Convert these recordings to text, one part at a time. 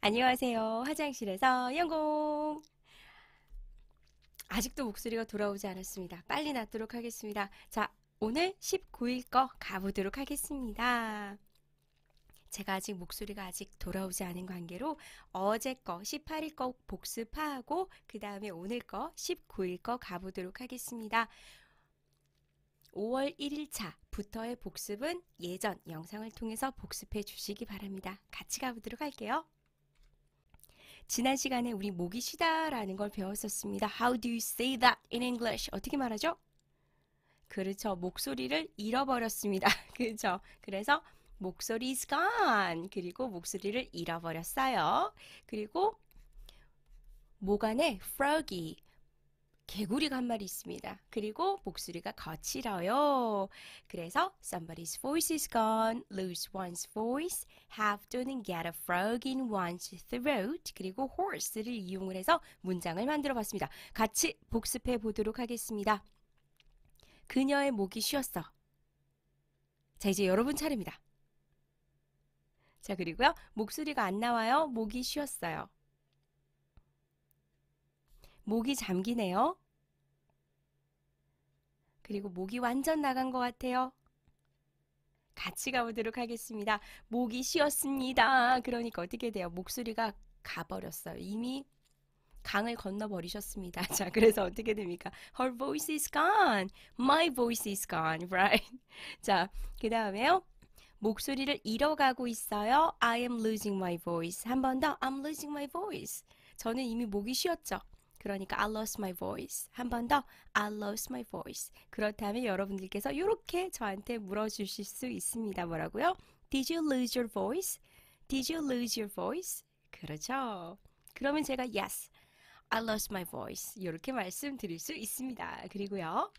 안녕하세요. 화장실에서 영공! 아직도 목소리가 돌아오지 않았습니다. 빨리 낫도록 하겠습니다. 자, 오늘 19일 거 가보도록 하겠습니다. 제가 아직 목소리가 아직 돌아오지 않은 관계로 어제 거 18일 거 복습하고 그 다음에 오늘 거 19일 거 가보도록 하겠습니다. 5월 1일차부터의 복습은 예전 영상을 통해서 복습해 주시기 바랍니다. 같이 가보도록 할게요. 지난 시간에 우리 목이 쉬다라는 걸 배웠었습니다. How do you say that in English? 어떻게 말하죠? 그렇죠. 목소리를 잃어버렸습니다. 그렇죠. 그래서 목소리 is gone. 그리고 목소리를 잃어버렸어요. 그리고 목 안에 froggy, 개구리가 한 마리 있습니다. 그리고 목소리가 거칠어요. 그래서 somebody's voice is gone, lose one's voice, have o n 는 get a frog in one's throat, 그리고 horse를 이용을 해서 문장을 만들어 봤습니다. 같이 복습해 보도록 하겠습니다. 그녀의 목이 쉬었어. 자, 이제 여러분 차례입니다. 자, 그리고요. 목소리가 안 나와요. 목이 쉬었어요. 목이 잠기네요. 그리고 목이 완전 나간 것 같아요. 같이 가보도록 하겠습니다. 목이 쉬었습니다. 그러니까 어떻게 돼요? 목소리가 가버렸어요. 이미 강을 건너버리셨습니다. 자, 그래서 어떻게 됩니까? Her voice is gone. My voice is gone. Right? 자, 그 다음에요. 목소리를 잃어가고 있어요. I am losing my voice. 한 번 더. I'm losing my voice. 저는 이미 목이 쉬었죠. 그러니까 I lost my voice. 한 번 더 I lost my voice. 그렇다면 여러분들께서 이렇게 저한테 물어주실 수 있습니다. 뭐라고요? Did you lose your voice? Did you lose your voice? 그렇죠. 그러면 제가 yes, I lost my voice 이렇게 말씀드릴 수 있습니다. 그리고요.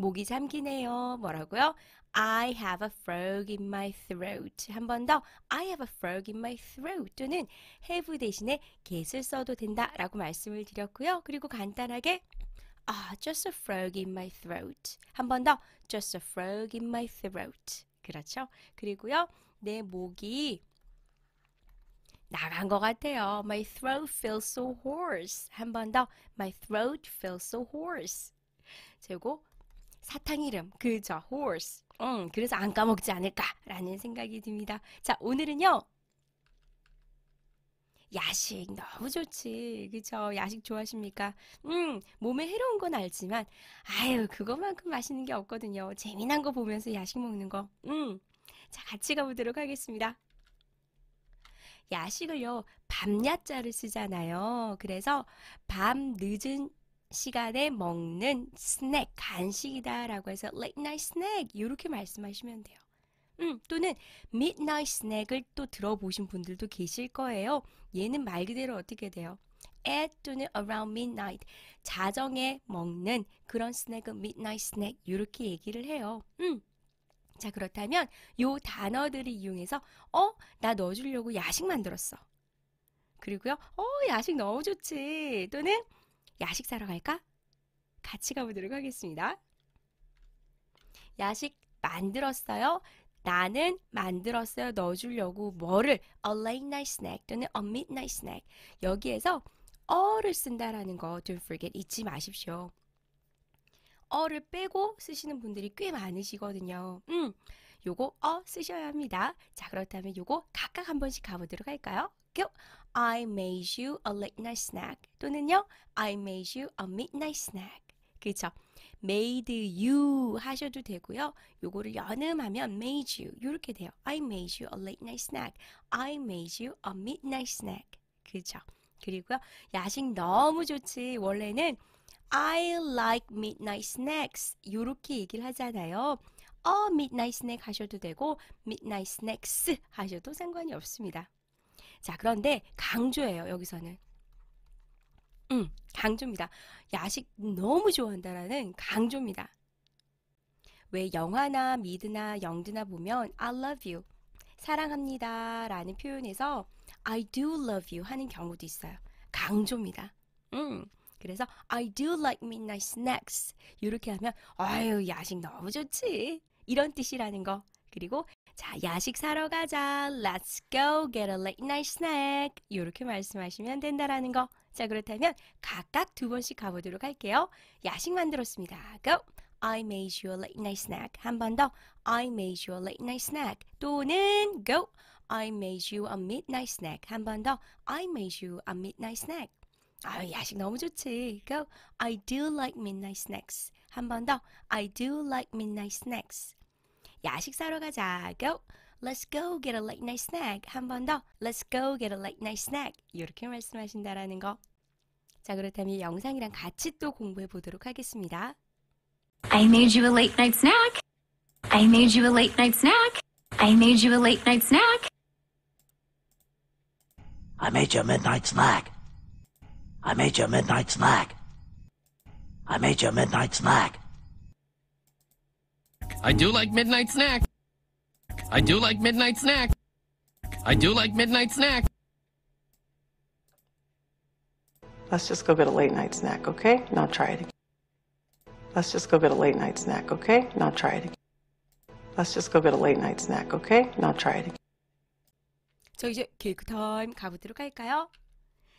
목이 잠기네요. 뭐라고요? I have a frog in my throat. 한 번 더. I have a frog in my throat. 또는 have 대신에 get을 써도 된다. 라고 말씀을 드렸고요. 그리고 간단하게 아, just a frog in my throat. 한 번 더. just a frog in my throat. 그렇죠? 그리고요. 내 목이 나간 것 같아요. My throat feels so hoarse. 한 번 더. My throat feels so hoarse. 그리고 사탕 이름 그저 horse. 음, 그래서 안 까먹지 않을까라는 생각이 듭니다. 자, 오늘은요. 야식 너무 좋지. 그쵸? 야식 좋아하십니까? 음, 몸에 해로운 건 알지만, 아유, 그것만큼 맛있는 게 없거든요. 재미난 거 보면서 야식 먹는 거. 음. 자, 같이 가보도록 하겠습니다. 야식을요, 밤야자를 쓰잖아요. 그래서 밤 늦은 시간에 먹는 스낵, 간식이다라고 해서 late night snack 이렇게 말씀하시면 돼요. 음, 또는 midnight snack을 또 들어보신 분들도 계실 거예요. 얘는 말 그대로 어떻게 돼요? at 또는 around midnight 자정에 먹는 그런 스낵은 midnight snack 이렇게 얘기를 해요. 음. 자 그렇다면 요 단어들을 이용해서 어나 넣어주려고 야식 만들었어. 그리고요 어 야식 너무 좋지 또는 야식 사러 갈까? 같이 가보도록 하겠습니다. 야식 만들었어요. 나는 만들었어요. 넣어주려고 뭐를? A late night snack 또는 a midnight snack. 여기에서 어 를 쓴다라는 거 don't forget 잊지 마십시오. 어 를 빼고 쓰시는 분들이 꽤 많으시거든요. 음, 요거 어 쓰셔야 합니다. 자, 그렇다면 요거 각각 한 번씩 가보도록 할까요? 교! I made you a late night snack 또는요 I made you a midnight snack 그죠? made you 하셔도 되고요. 요거를 연음하면 made you 이렇게 돼요. I made you a late night snack. I made you a midnight snack. 그죠? 그리고요. 야식 너무 좋지. 원래는 I like midnight snacks 요렇게 얘기를 하잖아요. a midnight snack 하셔도 되고 midnight snacks 하셔도 상관이 없습니다. 자, 그런데 강조예요. 여기서는. 음, 강조입니다. 야식 너무 좋아한다라는 강조입니다. 왜 영화나 미드나 영드나 보면 I love you, 사랑합니다 라는 표현에서 I do love you 하는 경우도 있어요. 강조입니다. 음, 그래서 I do like midnight snacks 이렇게 하면 아유 야식 너무 좋지 이런 뜻이라는 거. 그리고 자, 야식 사러 가자. Let's go get a late night snack. 이렇게 말씀하시면 된다라는 거. 자, 그렇다면 각각 두 번씩 가보도록 할게요. 야식 만들었습니다. Go! I made you a late night snack. 한 번 더. I made you a late night snack. 또는 go. I made you a midnight snack. 한 번 더. I made you a midnight snack. 아, 야식 너무 좋지. Go. I do like midnight snacks. 한 번 더. I do like midnight snacks. 야식 사러 가자. Go. Let's go get a late night snack. 한 번 더. Let's go get a late night snack. 이렇게 말씀하신다라는 거. 자, 그렇다면 영상이랑 같이 또 공부해 보도록 하겠습니다. I made you a late night snack. I made you a late night snack. I made you a late night snack. I made you a midnight snack. I made you a midnight snack. I made you a midnight snack. I do like midnight snack. I do like midnight snack. I do like midnight snack. Let's just go get a late night snack, okay? Now try it again. Let's just go get a late night snack, okay? Now try it again. Let's just go get a late night snack, okay? Now try it again. 저 이제 케이크 타임 가보도록 할까요?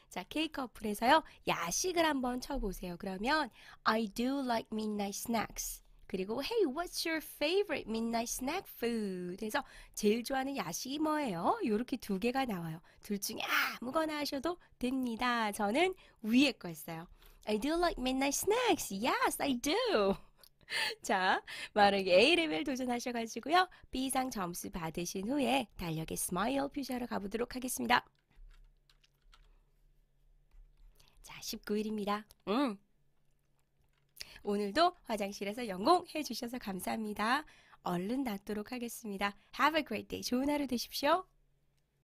자, 케이크 어플에서요. 야식을 한번 쳐보세요. 그러면 I do like midnight snacks. 그리고 Hey, what's your favorite midnight snack food? 해서 제일 좋아하는 야식이 뭐예요? 이렇게 두 개가 나와요. 둘 중에 아무거나 하셔도 됩니다. 저는 위에 거였어요 I do like midnight snacks. Yes, I do. 자, 만약에 A레벨 도전하셔가지고요. B상 점수 받으신 후에 달력의 스마일 표시하러 가보도록 하겠습니다. 자, 19일입니다. 음. 오늘도 화장실에서 영공해 주셔서 감사합니다. 얼른 낫도록 하겠습니다. Have a great day. 좋은 하루 되십시오.